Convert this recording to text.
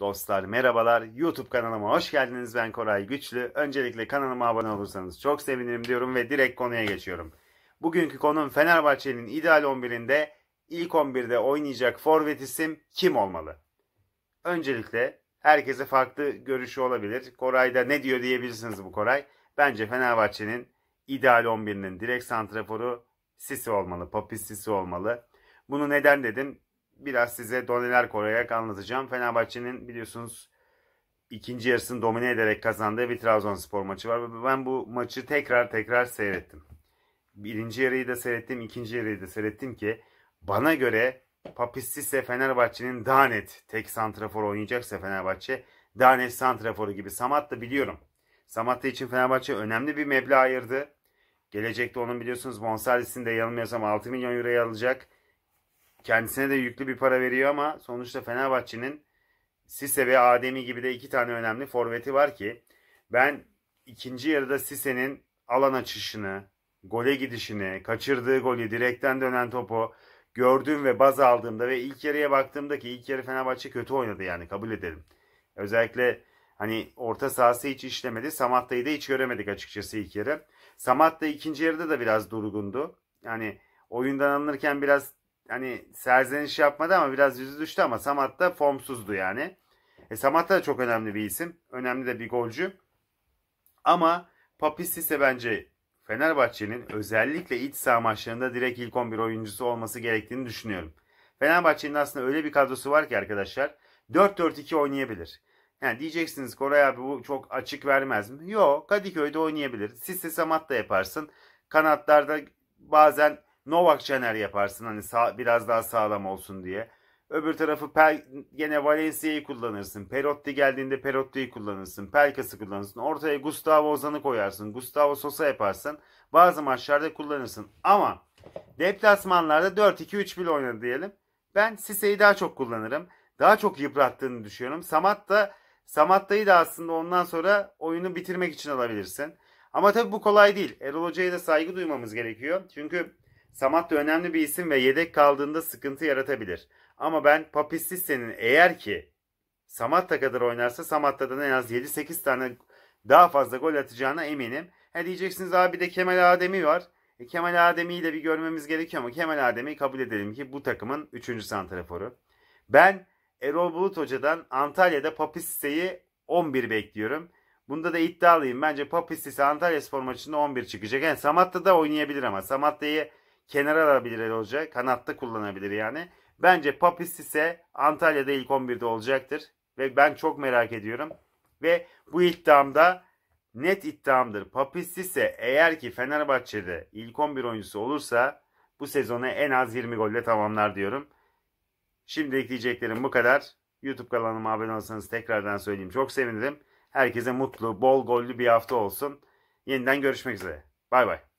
Dostlar merhabalar. YouTube kanalıma hoş geldiniz. Ben Koray Güçlü. Öncelikle kanalıma abone olursanız çok sevinirim diyorum ve direkt konuya geçiyorum. Bugünkü konum Fenerbahçe'nin ideal 11'inde ilk 11'de oynayacak forvet isim kim olmalı? Öncelikle herkese farklı görüşü olabilir. Koray da ne diyor diyebilirsiniz bu Koray. Bence Fenerbahçe'nin ideal 11'inin direkt santraforu Sisi olmalı. Papis Sisi olmalı. Bunu neden dedim? biraz size doneler koruyarak anlatacağım. Fenerbahçe'nin biliyorsunuz ikinci yarısını domine ederek kazandığı bir Trabzonspor maçı var. Ben bu maçı tekrar tekrar seyrettim. Birinci yarıyı da seyrettim, ikinci yarıyı da seyrettim ki bana göre Papis ise Fenerbahçe'nin daha net tek santrafor oynayacaksa Fenerbahçe daha net santraforu gibi. Samat da biliyorum. Samat'ta için Fenerbahçe önemli bir meblağ ayırdı. Gelecekte onun biliyorsunuz bonservisini de yanılmıyorsam 6 milyon euroya alacak. Kendisine de yüklü bir para veriyor ama sonuçta Fenerbahçe'nin Sise ve Ademi gibi de iki tane önemli forveti var ki ben ikinci yarıda Sise'nin alan açışını, gole gidişini, kaçırdığı golü, direkten dönen topu gördüğüm ve baz aldığımda ve ilk yarıya baktığımda ki ilk yarı Fenerbahçe kötü oynadı yani kabul edelim. Özellikle hani orta sahası hiç işlemedi. Samatta'yı da hiç göremedik açıkçası ilk yarı. Samatta ikinci yarıda da biraz durgundu. Yani oyundan alınırken biraz hani serzeniş yapmadı ama biraz yüzü düştü ama Samat da formsuzdu yani. E, Samat da çok önemli bir isim. Önemli de bir golcü. Ama Papis ise bence Fenerbahçe'nin özellikle iç saha maçlarında direkt ilk 11 oyuncusu olması gerektiğini düşünüyorum. Fenerbahçe'nin aslında öyle bir kadrosu var ki arkadaşlar 4-4-2 oynayabilir. Yani diyeceksiniz Koray abi bu çok açık vermez mi? Yok Kadıköy'de oynayabilir. Siz Sisse Samat da yaparsın. Kanatlarda bazen Novak Caner yaparsın hani sağ, biraz daha sağlam olsun diye. Öbür tarafı Pel, gene Valencia'yı kullanırsın. Perotti geldiğinde Perotti'yi kullanırsın. Pelkas'ı kullanırsın. Ortaya Gustavo Ozan'ı koyarsın. Gustavo Sosa yaparsın. Bazı maçlarda kullanırsın. Ama deplasmanlarda 4-2-3-1 oynadı diyelim. Ben Sise'yi daha çok kullanırım. Daha çok yıprattığını düşünüyorum. Samat da Samatta'yı da aslında ondan sonra oyunu bitirmek için alabilirsin. Ama tabii bu kolay değil. Erol Hoca'ya da saygı duymamız gerekiyor. Çünkü Samat da önemli bir isim ve yedek kaldığında sıkıntı yaratabilir. Ama ben Papistisse'nin eğer ki Samatta kadar oynarsa Samat'ta da en az 7-8 tane daha fazla gol atacağına eminim. Ha e, diyeceksiniz abi de Kemal Ademi var. E, Kemal Ademi'yi de bir görmemiz gerekiyor ama Kemal Ademi'yi kabul edelim ki bu takımın 3. santraforu. Ben Erol Bulut Hoca'dan Antalya'da Papiste'yi 11 bekliyorum. Bunda da iddialıyım. Bence Papistise Antalya Spor maçında 11 çıkacak. Yani Samatta da oynayabilir ama Samatta'yı kenara alabilir olacak. Kanatta kullanabilir yani. Bence Papis ise Antalya'da ilk 11'de olacaktır. Ve ben çok merak ediyorum. Ve bu iddiam da net iddiamdır. Papis ise eğer ki Fenerbahçe'de ilk 11 oyuncusu olursa bu sezonu en az 20 golle tamamlar diyorum. Şimdi ekleyeceklerim bu kadar. YouTube kanalıma abone olsanız tekrardan söyleyeyim. Çok sevinirim. Herkese mutlu, bol gollü bir hafta olsun. Yeniden görüşmek üzere. Bay bay.